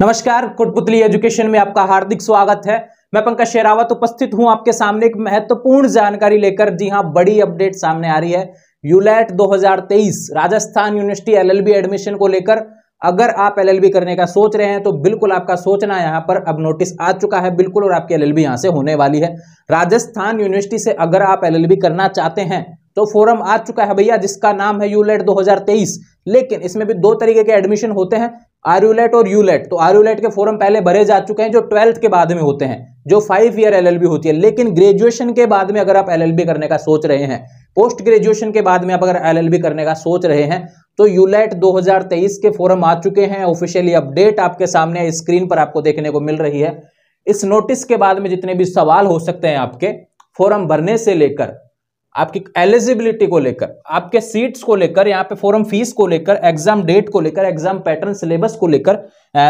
नमस्कार कुटपुतली एजुकेशन में आपका हार्दिक स्वागत है मैं पंकज शेरावत उपस्थित हूं आपके सामने एक महत्वपूर्ण जानकारी लेकर जी हां बड़ी अपडेट सामने आ रही है ULET 2023 Rajasthan University LLB admission को लेकर अगर आप एलएलबी करने का सोच रहे हैं तो बिल्कुल आपका सोचना यहाँ पर अब नोटिस आ चुका है बिल्कुल और आपकी एल यहाँ से होने वाली है राजस्थान यूनिवर्सिटी से अगर आप एल करना चाहते हैं तो फोरम आ चुका है भैया जिसका नाम है यूलेट 2023 लेकिन इसमें भी दो तरीके के एडमिशन होते हैं आरयूलेट e और यूलेट e तो आरयूलेट e के फॉर्म पहले भरे जा चुके हैं जो ट्वेल्थ के बाद में होते हैं जो फाइव ईयर एलएलबी होती है लेकिन ग्रेजुएशन के बाद में अगर आप एलएलबी करने का सोच रहे हैं पोस्ट ग्रेजुएशन के बाद में आप अगर एलएलबी करने का सोच रहे हैं तो यूलेट 2023 के फॉरम आ चुके हैं ऑफिशियली अपडेट आपके सामने स्क्रीन पर आपको देखने को मिल रही है इस नोटिस के बाद में जितने भी सवाल हो सकते हैं आपके फॉरम भरने से लेकर आपकी एलिजिबिलिटी को लेकर आपके सीट्स को लेकर यहाँ पे फोरम फीस को लेकर एग्जाम डेट को लेकर एग्जाम पैटर्न सिलेबस को लेकर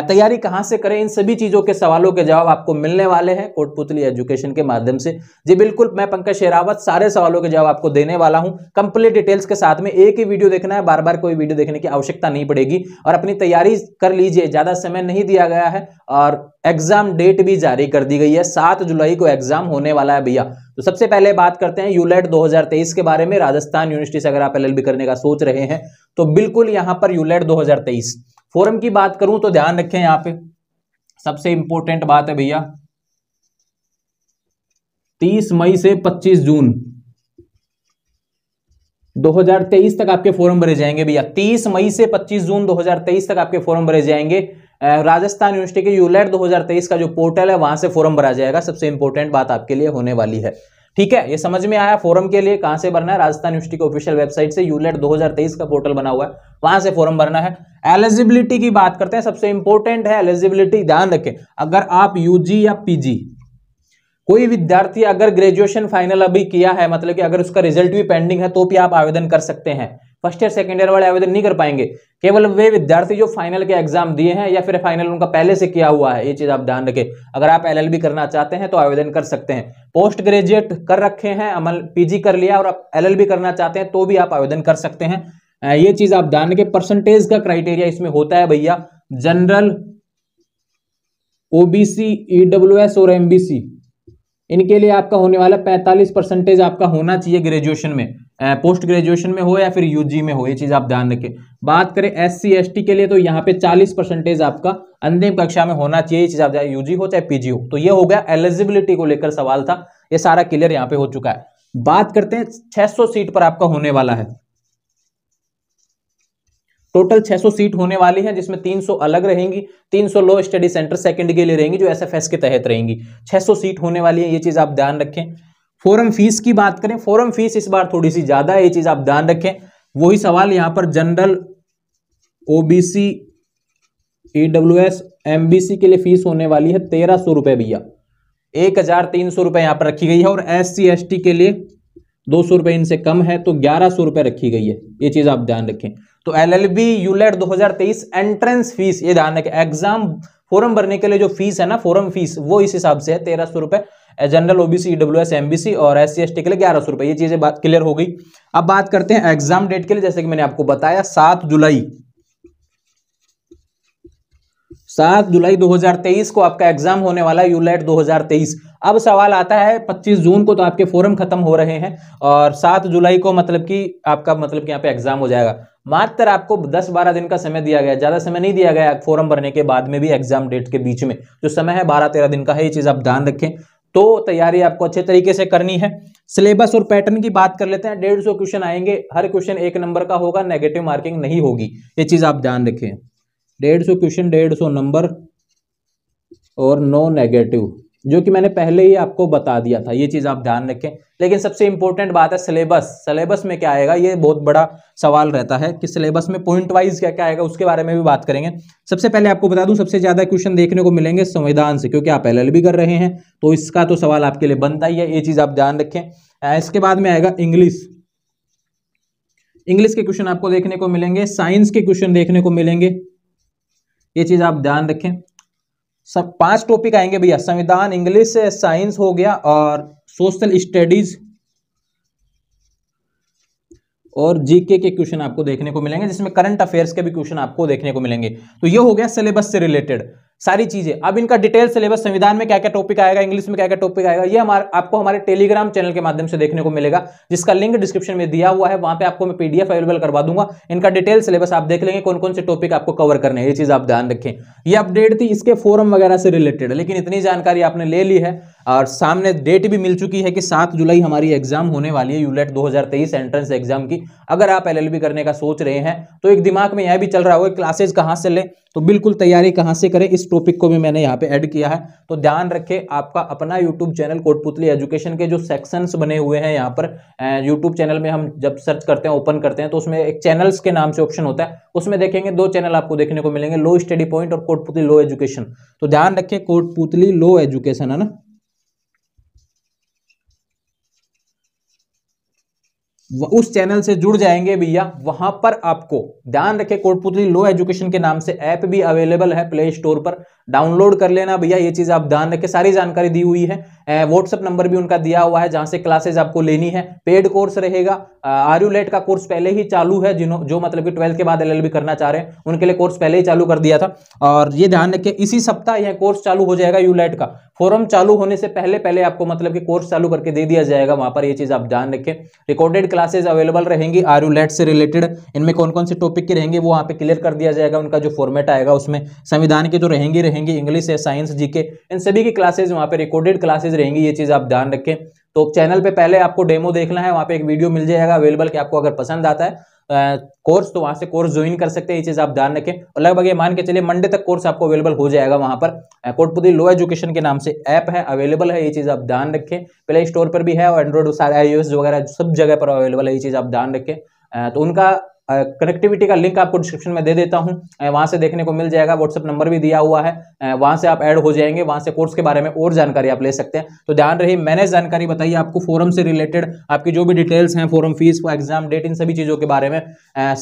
तैयारी कहाँ से करें इन सभी चीजों के सवालों के जवाब आपको मिलने वाले हैं कोटपुतली एजुकेशन के माध्यम से जी बिल्कुल मैं पंकज शेरावत सारे सवालों के जवाब आपको देने वाला हूं कंप्लीट डिटेल्स के साथ में एक ही वीडियो देखना है बार बार कोई वीडियो देखने की आवश्यकता नहीं पड़ेगी और अपनी तैयारी कर लीजिए ज्यादा समय नहीं दिया गया है और एग्जाम डेट भी जारी कर दी गई है सात जुलाई को एग्जाम होने वाला है भैया तो सबसे पहले बात करते हैं यूलेट 2023 के बारे में राजस्थान यूनिवर्सिटी से अगर आप एल करने का सोच रहे हैं तो बिल्कुल यहां पर यूलेट 2023 फोरम की बात करूं तो ध्यान रखें यहां पे सबसे इंपॉर्टेंट बात है भैया 30 मई से 25 जून 2023 तक आपके फोरम भरे जाएंगे भैया 30 मई से 25 जून 2023 तक आपके फोरम भरे जाएंगे राजस्थान यूनिवर्सिटी के यूलेट 2023 का जो पोर्टल है वहां से फॉरम भरा जाएगा सबसे इंपॉर्टेंट बात आपके लिए होने वाली है ठीक है ये समझ में आया फॉरम के लिए कहां से भरना है राजस्थान यूनिवर्सिटी की ऑफिशियल वेबसाइट से यूलेट 2023 का पोर्टल बना हुआ है वहां से फॉरम भरना है एलिजिबिलिटी की बात करते हैं सबसे इंपॉर्टेंट है एलिजिबिलिटी ध्यान रखें अगर आप यूजी या पीजी कोई विद्यार्थी अगर ग्रेजुएशन फाइनल अभी किया है मतलब कि अगर उसका रिजल्ट भी पेंडिंग है तो भी आप आवेदन कर सकते हैं फर्स्ट ईयर सेकेंड ईयर वाले आवेदन नहीं कर पाएंगे केवल वे विद्यार्थी जो फाइनल के एग्जाम दिए हैं या फिर फाइनल उनका पहले से किया हुआ है ये चीज़ आप ध्यान रखें अगर आप एल करना चाहते हैं तो आवेदन कर सकते हैं पोस्ट ग्रेजुएट कर रखे हैं अमल पीजी कर लिया और आप एल करना चाहते हैं तो भी आप आवेदन कर सकते हैं ये चीज़ आप ध्यान रखें परसेंटेज का क्राइटेरिया इसमें होता है भैया जनरल ओबीसी ईडब्ल्यू और एमबीसी इनके लिए आपका होने वाला 45 परसेंटेज आपका होना चाहिए ग्रेजुएशन में पोस्ट ग्रेजुएशन में हो या फिर यूजी में हो ये चीज़ आप ध्यान रखें बात करें एस सी के लिए तो यहाँ पे 40 परसेंटेज आपका अंतिम कक्षा में होना चाहिए ये चीज़ आप यूजी हो चाहे पीजी हो तो ये हो गया एलिजिबिलिटी को लेकर सवाल था ये सारा क्लियर यहाँ पे हो चुका है बात करते हैं छह सीट पर आपका होने वाला है टोटल 600 सीट होने वाली है जिसमें 300 अलग रहेंगी 300 लो स्टडी सेंटर सेकंड के लिए रहेंगी जो एसएफएस के तहत रहेंगी 600 सीट होने वाली है ये चीज आप ध्यान रखें फॉरम फीस की बात करें फॉरम फीस इस बार थोड़ी सी ज्यादा है ये चीज आप ध्यान रखें वही सवाल यहाँ पर जनरल ओबीसी ईडब्ल्यूएस एमबीसी के लिए फीस होने वाली है तेरह सौ रुपए भैया एक हजार तीन सौ रुपए यहाँ पर रखी गई है और एस सी एस टी के लिए दो सौ रुपए इनसे कम है तो ग्यारह सौ रुपए रखी गई है ये चीज आप ध्यान रखें तो एल एल बी यूलेट दो हजार तेईस एंट्रेंस फीस ये ध्यान रखें एग्जाम फॉरम भरने के लिए जो फीस है ना फॉरम फीस वो इस हिसाब से है तेरह सौ रुपए general OBC EW S MBC और एस सी के लिए ग्यारह सौ रुपये ये चीज़ें बात क्लियर हो गई अब बात करते हैं एग्जाम डेट के लिए जैसे कि मैंने आपको बताया सात जुलाई सात जुलाई 2023 को आपका एग्जाम होने वाला है यूलेट e 2023 अब सवाल आता है 25 जून को तो आपके फोरम खत्म हो रहे हैं और सात जुलाई को मतलब कि आपका मतलब कि यहाँ पे एग्जाम हो जाएगा मात्र आपको 10-12 दिन का समय दिया गया ज़्यादा समय नहीं दिया गया फॉर्म भरने के बाद में भी एग्जाम डेट के बीच में जो समय है बारह तेरह दिन का है ये चीज़ आप ध्यान रखें तो तैयारी आपको अच्छे तरीके से करनी है सिलेबस और पैटर्न की बात कर लेते हैं डेढ़ सौ क्वेश्चन आएंगे हर क्वेश्चन एक नंबर का होगा नेगेटिव मार्किंग नहीं होगी ये चीज आप ध्यान रखें डेढ़ सौ क्वेश्चन डेढ़ सौ नंबर और नो नेगेटिव जो कि मैंने पहले ही आपको बता दिया था ये चीज़ आप ध्यान रखें लेकिन सबसे इंपॉर्टेंट बात है सिलेबस सिलेबस में क्या आएगा ये बहुत बड़ा सवाल रहता है कि सिलेबस में पॉइंट वाइज क्या क्या आएगा उसके बारे में भी बात करेंगे सबसे पहले आपको बता दूं सबसे ज़्यादा क्वेश्चन देखने को मिलेंगे संविधान से क्योंकि आप एल भी कर रहे हैं तो इसका तो सवाल आपके लिए बनता ही है ये चीज़ आप ध्यान रखें इसके बाद में आएगा इंग्लिश इंग्लिश के क्वेश्चन आपको देखने को मिलेंगे साइंस के क्वेश्चन देखने को मिलेंगे ये चीज़ आप ध्यान रखें सब पांच टॉपिक आएंगे भैया संविधान इंग्लिश साइंस हो गया और सोशल स्टडीज और जीके के क्वेश्चन आपको देखने को मिलेंगे जिसमें करंट अफेयर्स के भी क्वेश्चन आपको देखने को मिलेंगे तो ये हो गया सिलेबस से रिलेटेड सारी चीजें अब इनका डिटेल सिलेबस संविधान में क्या क्या टॉपिक आएगा इंग्लिश में क्या क्या टॉपिक आएगा ये हमारे आपको हमारे टेलीग्राम चैनल के माध्यम से देखने को मिलेगा जिसका लिंक डिस्क्रिप्शन में दिया हुआ है वहां पे आपको मैं पीडीएफ अवेलेबल करवा दूंगा इनका डिटेल सिलेबस आप देख लेंगे कौन कौन से टॉपिक आपको कवर करने हैं ये चीज आप ध्यान रखें यह अपडेट थी इसके फोरम वगैरह से रिलेटेड लेकिन इतनी जानकारी आपने ले ली है और सामने डेट भी मिल चुकी है कि सात जुलाई हमारी एग्जाम होने वाली है यूलेट 2023 एंट्रेंस एग्जाम की अगर आप एलएलबी करने का सोच रहे हैं तो एक दिमाग में यह भी चल रहा होगा क्लासेज कहाँ से लें तो बिल्कुल तैयारी कहाँ से करें इस टॉपिक को भी मैंने यहाँ पे ऐड किया है तो ध्यान रखें आपका अपना यूट्यूब चैनल कोटपुतली एजुकेशन के जो सेक्शंस बने हुए हैं यहाँ पर यूट्यूब चैनल में हम जब सर्च करते हैं ओपन करते हैं तो उसमें एक चैनल्स के नाम से ऑप्शन होता है उसमें देखेंगे दो चैनल आपको देखने को मिलेंगे लो स्टडी पॉइंट और कोटपुतली लो एजुकेशन तो ध्यान रखें कोटपुतली लो एजुकेशन है ना उस चैनल से जुड़ जाएंगे भैया वहां पर आपको ध्यान रखें कोटपुतली लो एजुकेशन के नाम से ऐप भी अवेलेबल है प्ले स्टोर पर डाउनलोड कर लेना भैया ये चीज आप ध्यान रखें सारी जानकारी दी हुई है व्हाट्सअप नंबर भी उनका दिया हुआ है जहां से क्लासेज आपको लेनी है पेड कोर्स रहेगा आर यू लेट का कोर्स पहले ही चालू है जिन्हों जो मतलब कि ट्वेल्थ के बाद एल करना चाह रहे हैं उनके लिए कोर्स पहले ही चालू कर दिया था और ये ध्यान रखिए इसी सप्ताह यह कोर्स चालू हो जाएगा यू लेट का फोरम चालू होने से पहले पहले आपको मतलब कि कोर्स चालू करके दे दिया जाएगा वहां पर ये चीज़ आप ध्यान रखें रिकॉर्डेड क्लासेज अवेलेबल रहेंगी आर यू लेट से रिलेटेड इनमें कौन कौन से टॉपिक की रहेंगे वो वहाँ पे क्लियर कर दिया जाएगा उनका जो फॉर्मेट आएगा उसमें संविधान के जो रहेंगी रहेंगी इंग्लिश है साइंस जी इन सभी की क्लासेज वहाँ पे रिकॉर्डेड क्लासेज रहेंगी ये चीज़ आप ध्यान रखें तो चैनल पे पहले आपको डेमो देखना है वहाँ पे एक वीडियो मिल जाएगा अवेलेबल कि आपको अगर पसंद आता है कोर्स तो वहाँ से कोर्स ज्वाइन कर सकते हैं ये चीज़ आप ध्यान रखें और लगभग ये मान के चलिए मंडे तक कोर्स आपको अवेलेबल हो जाएगा वहाँ पर कोटपुदी लो एजुकेशन के नाम से ऐप है अवेलेबल है ये चीज़ आप ध्यान रखें प्ले स्टोर पर भी है और एंड्रॉइड सारे आई वगैरह सब जगह पर अवेलेबल है ये चीज़ आप ध्यान रखें तो उनका कनेक्टिविटी का लिंक आपको डिस्क्रिप्शन में दे देता हूँ वहाँ से देखने को मिल जाएगा व्हाट्सअप नंबर भी दिया हुआ है वहाँ से आप ऐड हो जाएंगे वहाँ से कोर्स के बारे में और जानकारी आप ले सकते हैं तो ध्यान रही मैंने जानकारी बताई आपको फोरम से रिलेटेड आपकी जो भी डिटेल्स हैं फोरम फीस एग्जाम डेट इन सभी चीज़ों के बारे में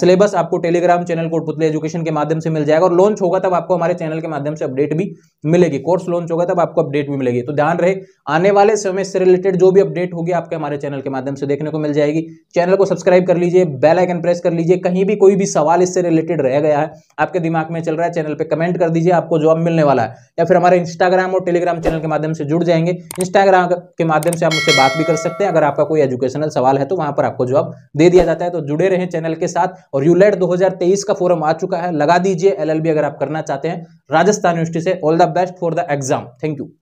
सिलेबस आपको टेलीग्राम चैनल को पुतले एजुकेशन के माध्यम से मिल जाएगा और लॉन्च होगा तब आपको हमारे चैनल के माध्यम से अपडेट भी मिलेगी कोर्स लॉन्च होगा तब आपको अपडेट भी मिलेगी तो ध्यान रहे आने वाले समय से रिलेटेड जो भी अपडेट होगी आपके हमारे चैनल के माध्यम से देखने को मिल जाएगी चैनल को सब्सक्राइब कर लीजिए बेल प्रेस कर लीजिए दीजिए कहीं भी कोई भी सवाल इससे रिलेटेड रह गया है आपके दिमाग में चल रहा है चैनल पर कमेंट कर दीजिए आपको जॉब मिलने वाला है या फिर हमारे इंस्टाग्राम और टेलीग्राम चैनल के माध्यम से जुड़ जाएंगे इंस्टाग्राम के माध्यम से आप मुझसे बात भी कर सकते हैं अगर आपका कोई एजुकेशनल सवाल है तो वहां पर आपको जॉब दे दिया जाता है तो जुड़े रहें चैनल के साथ और यूलेट e दो का फोरम आ चुका है लगा दीजिए एल अगर आप करना चाहते हैं राजस्थान यूनिवर्सिटी से all the best for the exam thank you